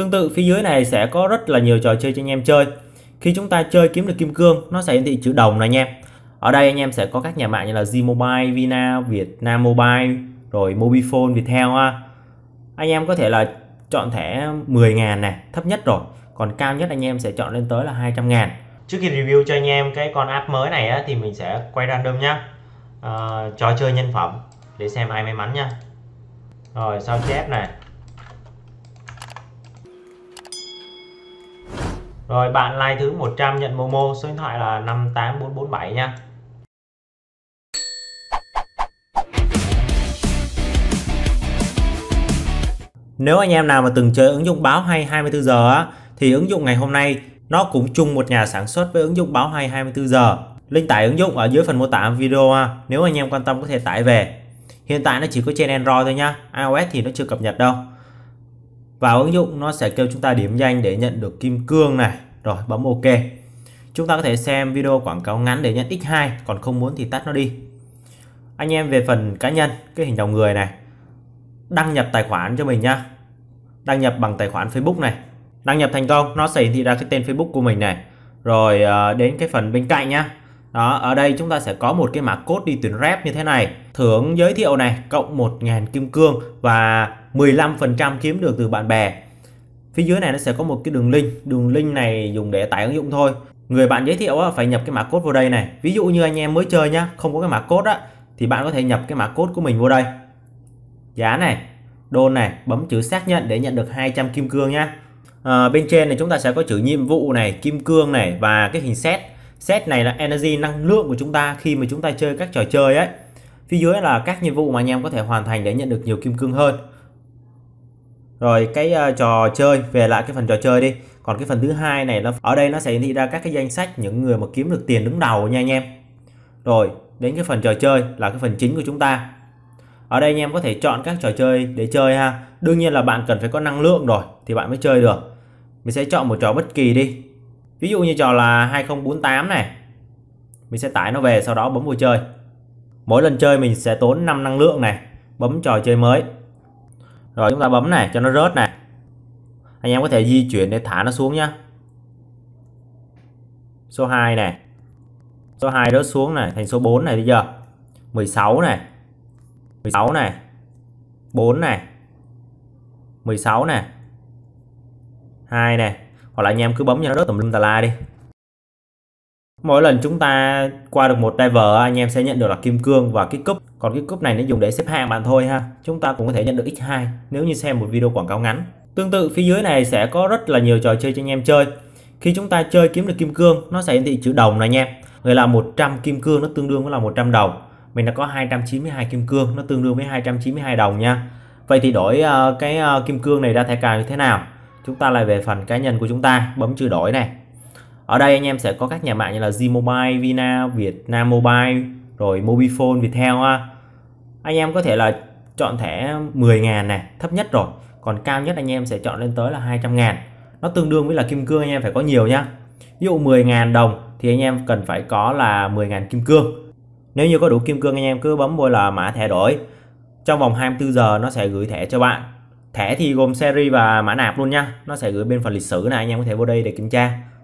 Tương tự phía dưới này sẽ có rất là nhiều trò chơi cho anh em chơi. Khi chúng ta chơi kiếm được kim cương, nó sẽ hiển thị chữ đồng này anh em. Ở đây anh em sẽ có các nhà mạng như là Zmobile, Vina, Vietnam Mobile, rồi Mobifone, Viettel ha. Anh em có thể là chọn thẻ 10.000 này, thấp nhất rồi. Còn cao nhất anh em sẽ chọn lên tới là 200.000. Trước khi review cho anh em cái con app mới này á, thì mình sẽ quay random nhá. À, trò chơi nhân phẩm để xem ai may mắn nha. Rồi sao chép này. Rồi bạn like thứ 100 nhận Momo số điện thoại là 58447 nha. Nếu anh em nào mà từng chơi ứng dụng báo hay 24 giờ á thì ứng dụng ngày hôm nay nó cũng chung một nhà sản xuất với ứng dụng báo hay 24 giờ. Link tải ứng dụng ở dưới phần mô tả video ha. Nếu anh em quan tâm có thể tải về. Hiện tại nó chỉ có trên Android thôi nhá. iOS thì nó chưa cập nhật đâu vào ứng dụng nó sẽ kêu chúng ta điểm danh để nhận được kim cương này rồi bấm ok chúng ta có thể xem video quảng cáo ngắn để nhận x2 còn không muốn thì tắt nó đi anh em về phần cá nhân cái hình dòng người này đăng nhập tài khoản cho mình nhá đăng nhập bằng tài khoản Facebook này đăng nhập thành công nó sẽ hiển thị ra cái tên Facebook của mình này rồi ờ, đến cái phần bên cạnh nhá đó, ở đây chúng ta sẽ có một cái mã code đi tuyển rep như thế này. Thưởng giới thiệu này cộng 1.000 kim cương và 15% kiếm được từ bạn bè. Phía dưới này nó sẽ có một cái đường link, đường link này dùng để tải ứng dụng thôi. Người bạn giới thiệu phải nhập cái mã code vào đây này. Ví dụ như anh em mới chơi nhá, không có cái mã code á thì bạn có thể nhập cái mã code của mình vô đây. Giá này, đôn này, bấm chữ xác nhận để nhận được 200 kim cương nhá. À, bên trên này chúng ta sẽ có chữ nhiệm vụ này, kim cương này và cái hình set set này là energy năng lượng của chúng ta khi mà chúng ta chơi các trò chơi ấy phía dưới là các nhiệm vụ mà anh em có thể hoàn thành để nhận được nhiều kim cương hơn rồi cái uh, trò chơi về lại cái phần trò chơi đi còn cái phần thứ hai này nó ở đây nó sẽ hiển thị ra các cái danh sách những người mà kiếm được tiền đứng đầu nha anh em rồi đến cái phần trò chơi là cái phần chính của chúng ta ở đây anh em có thể chọn các trò chơi để chơi ha đương nhiên là bạn cần phải có năng lượng rồi thì bạn mới chơi được mình sẽ chọn một trò bất kỳ đi ví dụ như trò là 2048 này mình sẽ tải nó về sau đó bấm vô chơi mỗi lần chơi mình sẽ tốn 5 năng lượng này bấm trò chơi mới rồi chúng ta bấm này cho nó rớt này anh em có thể di chuyển để thả nó xuống nhá số 2 này số 2 rớt xuống này thành số 4 này bây giờ 16 này 16 này 4 này 16 này 2 này hoặc là anh em cứ bấm cho nó rớt tùm lum tà la đi mỗi lần chúng ta qua được một diver anh em sẽ nhận được là kim cương và cái cúp còn cái cúp này nó dùng để xếp hạng bạn thôi ha chúng ta cũng có thể nhận được x2 nếu như xem một video quảng cáo ngắn tương tự phía dưới này sẽ có rất là nhiều trò chơi cho anh em chơi khi chúng ta chơi kiếm được kim cương nó sẽ hiển thị chữ đồng này anh em người là 100 kim cương nó tương đương với là 100 đồng mình đã có 292 kim cương nó tương đương với 292 đồng nha Vậy thì đổi uh, cái uh, kim cương này ra thẻ cào như thế nào chúng ta lại về phần cá nhân của chúng ta bấm chữ đổi này ở đây anh em sẽ có các nhà mạng như là Zmobile, Vina, Vietnam Mobile rồi Mobifone, Viettel anh em có thể là chọn thẻ 10.000 này thấp nhất rồi còn cao nhất anh em sẽ chọn lên tới là 200 000 nó tương đương với là kim cương anh em phải có nhiều nhá ví dụ 10.000 đồng thì anh em cần phải có là 10.000 kim cương nếu như có đủ kim cương anh em cứ bấm vô là mã thẻ đổi trong vòng 24 giờ nó sẽ gửi thẻ cho bạn thẻ thì gồm series và mã nạp luôn nha nó sẽ gửi bên phần lịch sử này anh em có thể vô đây để kiểm tra